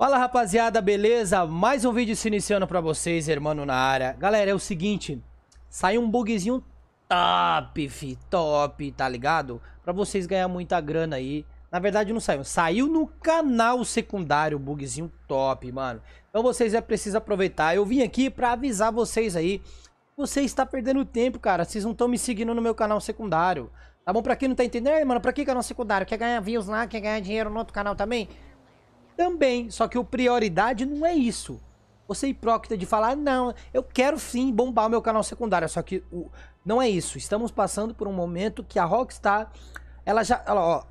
Fala rapaziada, beleza? Mais um vídeo se iniciando pra vocês, irmão na área. Galera, é o seguinte, saiu um bugzinho top, fi, top, tá ligado? Pra vocês ganhar muita grana aí. Na verdade não saiu, saiu no canal secundário o bugzinho top, mano. Então vocês já é precisam aproveitar. Eu vim aqui pra avisar vocês aí. Você está perdendo tempo, cara. Vocês não estão me seguindo no meu canal secundário. Tá bom? Pra quem não tá entendendo, mano, pra que canal secundário? Quer ganhar views lá, quer ganhar dinheiro no outro canal também? Também, só que o prioridade não é isso. Você é hipócrita de falar, não, eu quero sim bombar o meu canal secundário, só que o... não é isso. Estamos passando por um momento que a Rockstar, ela já, ela, ó,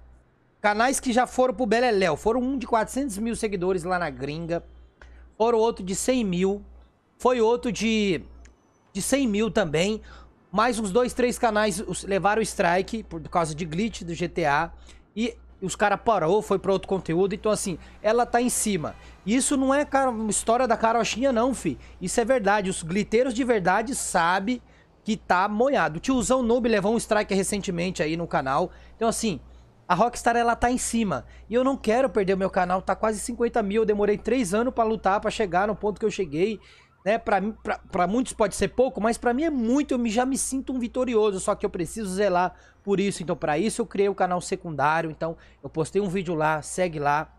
canais que já foram pro Beleléu, foram um de 400 mil seguidores lá na gringa, foram outro de 100 mil, foi outro de, de 100 mil também, mais uns dois, três canais levaram strike por causa de glitch do GTA, e e os caras parou, foi para outro conteúdo. Então, assim, ela tá em cima. Isso não é história da carochinha, não, fi. Isso é verdade. Os gliteiros de verdade sabem que tá moiado. O tiozão noob levou um strike recentemente aí no canal. Então, assim, a Rockstar, ela tá em cima. E eu não quero perder o meu canal. Tá quase 50 mil. Eu demorei 3 anos para lutar, para chegar no ponto que eu cheguei né? Para muitos pode ser pouco, mas para mim é muito. Eu já me sinto um vitorioso, só que eu preciso zelar por isso. Então, para isso eu criei o canal secundário. Então, eu postei um vídeo lá, segue lá.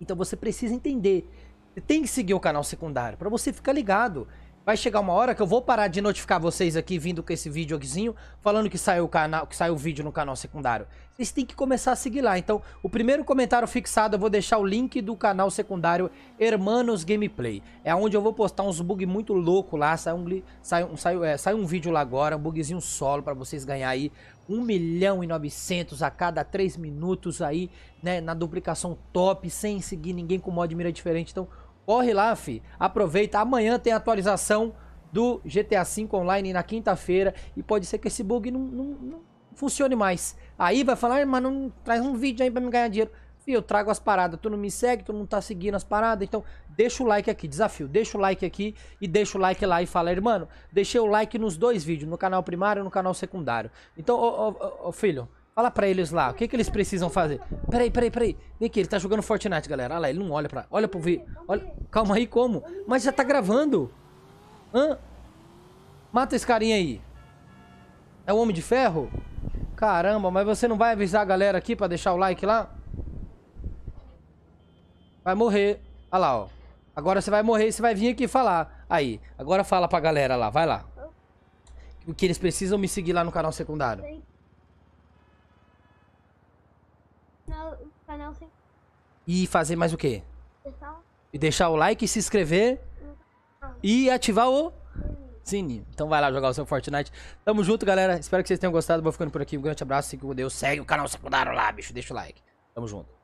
Então, você precisa entender. Você tem que seguir o canal secundário para você ficar ligado vai chegar uma hora que eu vou parar de notificar vocês aqui vindo com esse videozinho falando que saiu o canal, que saiu o vídeo no canal secundário. Vocês têm que começar a seguir lá. Então, o primeiro comentário fixado eu vou deixar o link do canal secundário Hermanos Gameplay. É onde eu vou postar uns bug muito louco lá, sai um sai um sai, é, sai um vídeo lá agora, um bugzinho solo para vocês ganhar aí 1 milhão e 900 a cada 3 minutos aí, né, na duplicação top, sem seguir ninguém com mod mira diferente. Então, Corre lá, fi. Aproveita. Amanhã tem atualização do GTA V Online na quinta-feira. E pode ser que esse bug não, não, não funcione mais. Aí vai falar, ah, mas não traz um vídeo aí pra me ganhar dinheiro. Fih, eu trago as paradas. Tu não me segue, tu não tá seguindo as paradas. Então, deixa o like aqui. Desafio. Deixa o like aqui e deixa o like lá e fala, irmão, deixei o like nos dois vídeos, no canal primário e no canal secundário. Então, ô, ô, ô filho. Fala pra eles lá, o que, que eles precisam fazer? Peraí, peraí, peraí. Vem aqui, ele tá jogando Fortnite, galera. Olha lá, ele não olha pra... Olha pro vídeo. Olha... Calma aí, como? Mas já tá gravando. Hã? Mata esse carinha aí. É o Homem de Ferro? Caramba, mas você não vai avisar a galera aqui pra deixar o like lá? Vai morrer. Olha lá, ó. Agora você vai morrer e você vai vir aqui falar. Aí, agora fala pra galera lá, vai lá. O que eles precisam me seguir lá no canal secundário. canal, E fazer mais o quê? Deixar o... E deixar o like, se inscrever ah. e ativar o sininho. Então vai lá jogar o seu Fortnite. Tamo junto, galera. Espero que vocês tenham gostado. Vou ficando por aqui. Um grande abraço. Fique com Deus. Segue o canal secundário lá, bicho. Deixa o like. Tamo junto.